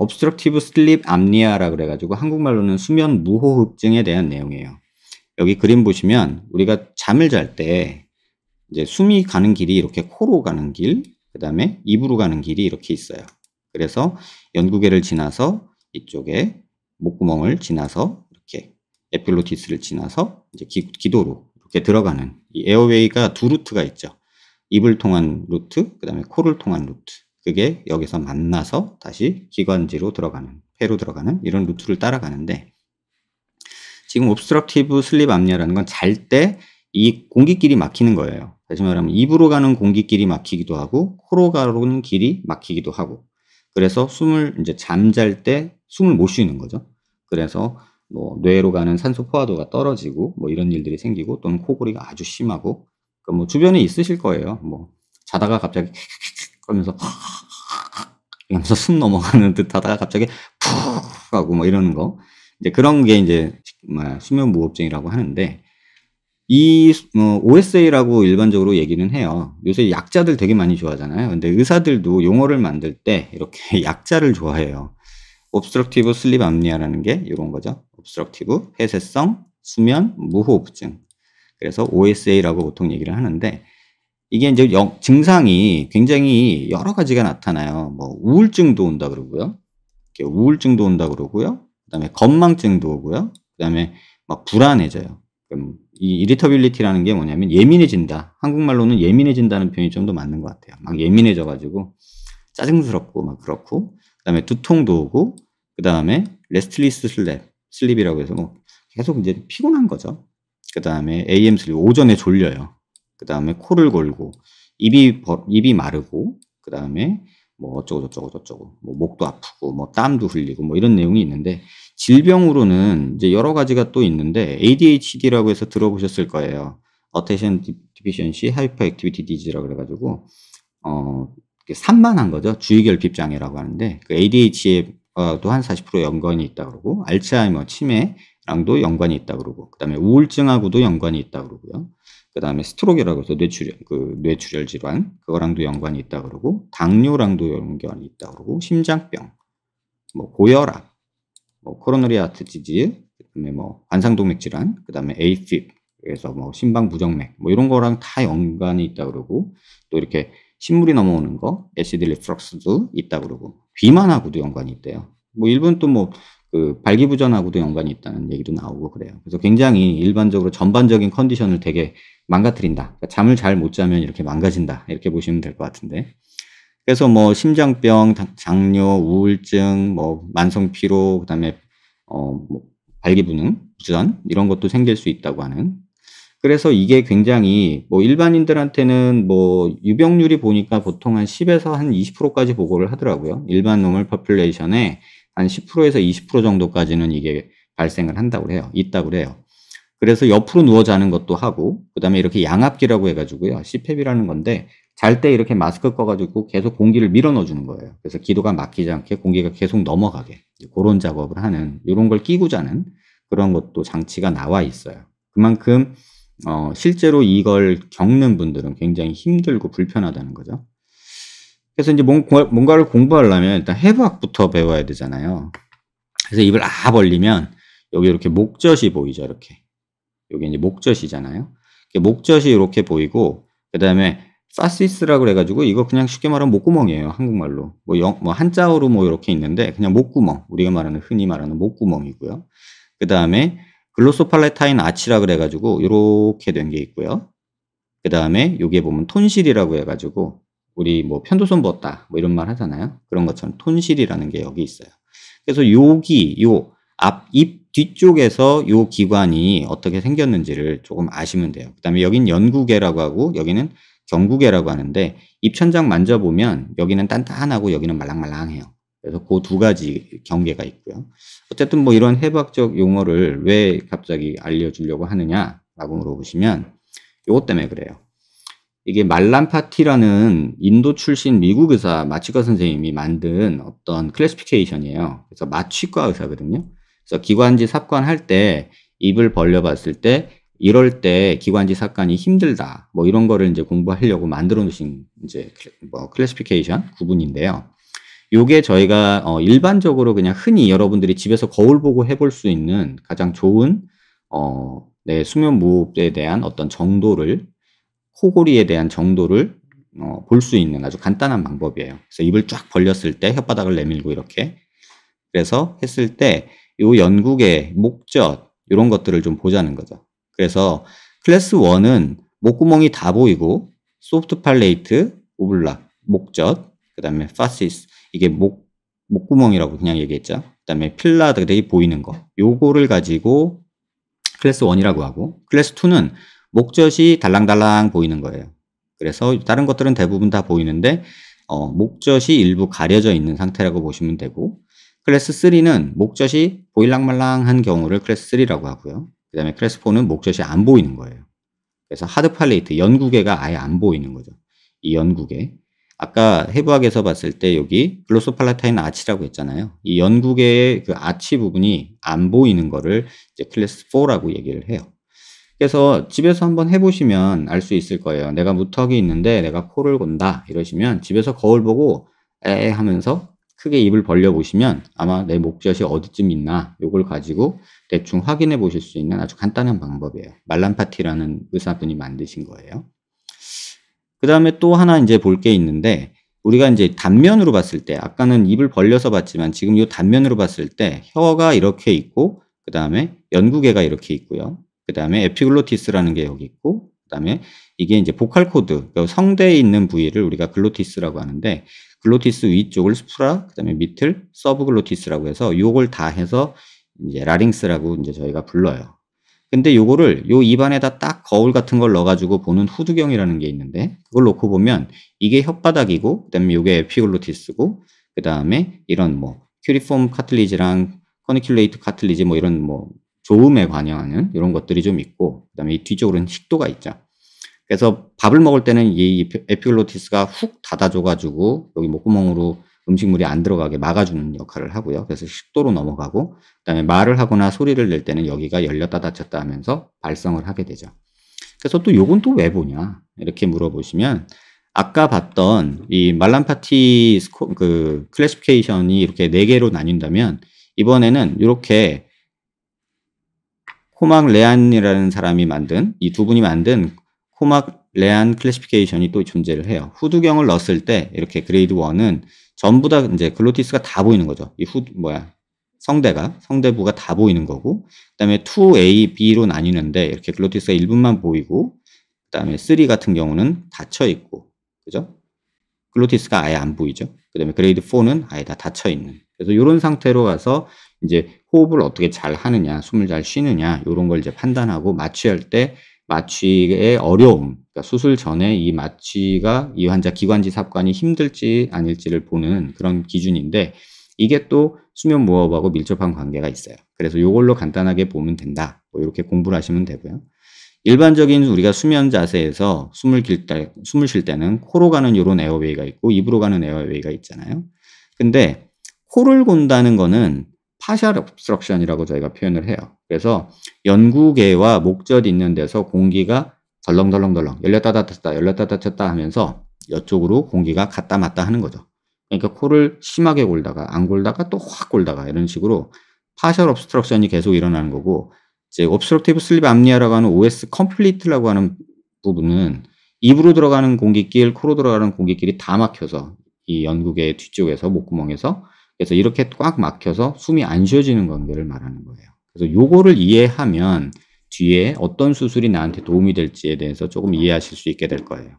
obstructive sleep apnea라 그래가지고 한국말로는 수면 무호흡증에 대한 내용이에요. 여기 그림 보시면 우리가 잠을 잘 때 이제 숨이 가는 길이 이렇게 코로 가는 길, 그 다음에 입으로 가는 길이 이렇게 있어요. 그래서 연구계를 지나서 이쪽에 목구멍을 지나서 이렇게 에필로티스를 지나서 이제 기, 도로 이렇게 들어가는 이 에어웨이가 두 루트가 있죠. 입을 통한 루트, 그 다음에 코를 통한 루트. 그게 여기서 만나서 다시 기관지로 들어가는, 폐로 들어가는 이런 루트를 따라가는데 지금 옵스트럭티브 슬립 압니아라는건 잘 때 이공기끼리 막히는 거예요. 다시 말하면 입으로 가는 공기끼리 막히기도 하고 코로 가는 길이 막히기도 하고 그래서 숨을 이제 잠잘 때 숨을 못 쉬는 거죠. 그래서 뭐 뇌로 가는 산소 포화도가 떨어지고 뭐 이런 일들이 생기고 또는 코골이가 아주 심하고 그뭐 주변에 있으실 거예요. 뭐 자다가 갑자기 그러면서 이러면서 숨 넘어가는 듯 하다가 갑자기 푹 하고 뭐 이러는 거. 이제 그런 게 이제 뭐 수면 무호흡증이라고 하는데 이 어, OSA라고 뭐 일반적으로 얘기는 해요. 요새 약자들 되게 많이 좋아하잖아요. 근데 의사들도 용어를 만들 때 이렇게 약자를 좋아해요. 옵스트럭티브 슬립 암니아라는 게 이런 거죠. 옵스트럭티브 폐쇄성 수면 무호흡증. 그래서 OSA라고 보통 얘기를 하는데 이게 이제 영, 증상이 굉장히 여러 가지가 나타나요. 뭐 우울증도 온다 그러고요. 우울증도 온다 그러고요. 그다음에 건망증도 오고요. 그다음에 막 불안해져요. 이 이리터빌리티라는 게 뭐냐면 예민해진다. 한국말로는 예민해진다는 표현이 좀 더 맞는 것 같아요. 막 예민해져 가지고 짜증스럽고 막 그렇고 그다음에 두통도 오고 그다음에 레스트리스 슬랩 슬립이라고 해서 뭐 계속 이제 피곤한 거죠. 그다음에 AM 슬립 오전에 졸려요. 그 다음에 코를 골고 입이 버, 입이 마르고 그 다음에 뭐 어쩌고 저쩌고 저쩌고 뭐 목도 아프고 뭐 땀도 흘리고 뭐 이런 내용이 있는데 질병으로는 이제 여러 가지가 또 있는데 ADHD라고 해서 들어보셨을 거예요. Attention Deficiency Hyperactivity Disease라고 그래가지고 어 산만한 거죠. 주의결핍 장애라고 하는데 그 ADHD도 한 40% 연관이 있다 그러고 알츠하이머 치매랑도 연관이 있다 그러고 그다음에 우울증하고도 연관이 있다 그러고요. 그 다음에 스트로크라고 해서 뇌출혈, 그 뇌출혈 질환, 그거랑도 연관이 있다 그러고, 당뇨랑도 연관이 있다 그러고, 심장병, 뭐 고혈압, 뭐 코로나리 아트 지지, 그다음에 뭐 관상동맥 질환, 그다음에 AFib, 그래서 뭐 심방 부정맥, 뭐 이런 거랑 다 연관이 있다 그러고, 또 이렇게 신물이 넘어오는 거, 에시드 리플락스도 있다 그러고, 비만하고도 연관이 있대요. 뭐 일본 또뭐 그 발기부전하고도 연관이 있다는 얘기도 나오고 그래요. 그래서 굉장히 일반적으로 전반적인 컨디션을 되게 망가뜨린다. 그러니까 잠을 잘 못 자면 이렇게 망가진다. 이렇게 보시면 될 것 같은데. 그래서 뭐 심장병, 장뇨, 우울증, 뭐 만성 피로, 그다음에 어뭐 발기부능, 부전 이런 것도 생길 수 있다고 하는. 그래서 이게 굉장히 뭐 일반인들한테는 뭐 유병률이 보니까 보통 한 10에서 한 20%까지 보고를 하더라고요. 일반 노멀 퍼플레이션에 한 10%에서 20% 정도까지는 이게 발생을 한다고 해요. 있다고 해요. 그래서 옆으로 누워 자는 것도 하고 그다음에 이렇게 양압기라고 해 가지고요. c p 이라는 건데 잘 때 이렇게 마스크 꺼 가지고 계속 공기를 밀어 넣어 주는 거예요. 그래서 기도가 막히지 않게 공기가 계속 넘어가게 그런 작업을 하는 이런 걸 끼고 자는 그런 것도 장치가 나와 있어요. 그만큼 어, 실제로 이걸 겪는 분들은 굉장히 힘들고 불편하다는 거죠. 그래서 이제 뭔가를 공부하려면 일단 해부학부터 배워야 되잖아요. 그래서 입을 아 벌리면 여기 이렇게 목젖이 보이죠, 이렇게. 여기 이제 목젖이잖아요. 목젖이 이렇게 보이고 그 다음에 파시스라고 해가지고 이거 그냥 쉽게 말하면 목구멍이에요 한국말로 뭐, 영, 뭐 한자어로 뭐 이렇게 있는데 그냥 목구멍 우리가 말하는 흔히 말하는 목구멍이고요 그 다음에 글로소팔레타인 아치라 고해가지고 이렇게 된 게 있고요 그 다음에 여기에 보면 톤실이라고 해가지고 우리 뭐 편도선 부었다 뭐 이런 말 하잖아요. 그런 것처럼 톤실이라는 게 여기 있어요. 그래서 여기 요 앞 입 뒤쪽에서 요 기관이 어떻게 생겼는지를 조금 아시면 돼요. 그다음에 여긴 연구계라고 하고 여기는 경구계라고 하는데 입천장 만져보면 여기는 단단하고 여기는 말랑말랑해요. 그래서 그 두 가지 경계가 있고요. 어쨌든 뭐 이런 해박적 용어를 왜 갑자기 알려주려고 하느냐라고 물어보시면 요것 때문에 그래요. 이게 말란 파티라는 인도 출신 미국 의사 마취과 선생님이 만든 어떤 클래스피케이션이에요. 그래서 마취과 의사거든요. 그래서 기관지 삽관 할때 입을 벌려봤을 때 이럴 때 기관지 삽관이 힘들다. 뭐 이런 거를 이제 공부하려고 만들어 놓으신 이제 뭐 클래스피케이션 구분인데요. 요게 저희가 어 일반적으로 그냥 흔히 여러분들이 집에서 거울 보고 해볼 수 있는 가장 좋은 어, 네, 수면 무호흡에 대한 어떤 정도를 코골이에 대한 정도를 어, 볼 수 있는 아주 간단한 방법이에요. 그래서 입을 쫙 벌렸을 때 혓바닥을 내밀고 이렇게 그래서 했을 때 이 연구의 목젖 이런 것들을 좀 보자는 거죠. 그래서 클래스 1은 목구멍이 다 보이고 소프트 팔레이트, 오블락, 목젖, 그다음에 파시스 이게 목 목구멍이라고 그냥 얘기했죠. 그다음에 필라드가 되게 보이는 거. 요거를 가지고 클래스 1이라고 하고 클래스 2는 목젖이 달랑달랑 보이는 거예요. 그래서 다른 것들은 대부분 다 보이는데 어, 목젖이 일부 가려져 있는 상태라고 보시면 되고 클래스 3는 목젖이 보일랑말랑한 경우를 클래스 3라고 하고요. 그 다음에 클래스 4는 목젖이 안 보이는 거예요. 그래서 하드 팔레이트, 연구개가 아예 안 보이는 거죠. 이 연구개. 아까 해부학에서 봤을 때 여기 글로소팔라타인 아치라고 했잖아요. 이 연구개의 그 아치 부분이 안 보이는 거를 이제 클래스 4라고 얘기를 해요. 그래서 집에서 한번 해보시면 알 수 있을 거예요. 내가 무턱이 있는데 내가 코를 곤다 이러시면 집에서 거울 보고 에 하면서 크게 입을 벌려 보시면 아마 내 목젖이 어디쯤 있나 요걸 가지고 대충 확인해 보실 수 있는 아주 간단한 방법이에요. 말란파티라는 의사분이 만드신 거예요. 그 다음에 또 하나 이제 볼 게 있는데 우리가 이제 단면으로 봤을 때 아까는 입을 벌려서 봤지만 지금 이 단면으로 봤을 때 혀가 이렇게 있고 그 다음에 연구개가 이렇게 있고요. 그 다음에 에피글로티스라는 게 여기 있고, 그 다음에 이게 이제 보컬 코드, 그러니까 성대에 있는 부위를 우리가 글로티스라고 하는데, 글로티스 위쪽을 스프라, 그 다음에 밑을 서브글로티스라고 해서 요걸 다 해서 이제 라링스라고 이제 저희가 불러요. 근데 요거를 요 입안에다 딱 거울 같은 걸 넣어가지고 보는 후두경이라는 게 있는데, 그걸 놓고 보면 이게 혓바닥이고, 그 다음에 요게 에피글로티스고, 그 다음에 이런 뭐 큐리폼 카틀리지랑 커니큘레이트 카틀리지 뭐 이런 뭐 조음에 관여하는 이런 것들이 좀 있고 그다음에 이 뒤쪽으로는 식도가 있죠. 그래서 밥을 먹을 때는 이 에피글로티스가 훅 닫아줘가지고 여기 목구멍으로 음식물이 안 들어가게 막아주는 역할을 하고요. 그래서 식도로 넘어가고 그다음에 말을 하거나 소리를 낼 때는 여기가 열렸다 닫혔다 하면서 발성을 하게 되죠. 그래서 또 요건 또 왜 보냐 이렇게 물어보시면 아까 봤던 이 말란파티 스코, 그 클래시피케이션이 이렇게 네 개로 나뉜다면 이번에는 이렇게 코막 레안이라는 사람이 만든 이 두 분이 만든 코막 레안 클래시피케이션이 또 존재를 해요. 후두경을 넣었을 때 이렇게 그레이드 1은 전부 다 이제 글로티스가 다 보이는 거죠. 이 후 뭐야 성대가 성대부가 다 보이는 거고 그다음에 2A, B로 나뉘는데 이렇게 글로티스가 일분만 보이고 그다음에 3 같은 경우는 닫혀 있고 그죠? 글로티스가 아예 안 보이죠. 그다음에 그레이드 4는 아예 다 닫혀 있는. 그래서 이런 상태로 가서 이제 호흡을 어떻게 잘 하느냐, 숨을 잘 쉬느냐 이런 걸 이제 판단하고 마취할 때 마취의 어려움, 그러니까 수술 전에 이 마취가 이 환자 기관지 삽관이 힘들지 아닐지를 보는 그런 기준인데 이게 또 수면 무호흡하고 밀접한 관계가 있어요. 그래서 이걸로 간단하게 보면 된다. 뭐 이렇게 공부를 하시면 되고요. 일반적인 우리가 수면 자세에서 숨을 길 때, 숨을 쉴 때는 코로 가는 이런 에어웨이가 있고 입으로 가는 에어웨이가 있잖아요. 근데 코를 곤다는 거는 파셜 옵스트럭션이라고 저희가 표현을 해요. 그래서 연구계와 목젖 있는 데서 공기가 덜렁덜렁덜렁 열렸다 닫았다 열렸다 닫혔다 하면서 이쪽으로 공기가 갔다 맞다 하는 거죠. 그러니까 코를 심하게 골다가 안 골다가 또 확 골다가 이런 식으로 파셜 옵스트럭션이 계속 일어나는 거고 이제 옵스트럭티브 슬립 암니아라고 하는 OS 컴플리트라고 하는 부분은 입으로 들어가는 공기길, 코로 들어가는 공기길이 다 막혀서 이 연구계 뒤쪽에서 목구멍에서 그래서 이렇게 꽉 막혀서 숨이 안 쉬어지는 관계를 말하는 거예요. 그래서 요거를 이해하면 뒤에 어떤 수술이 나한테 도움이 될지에 대해서 조금 이해하실 수 있게 될 거예요.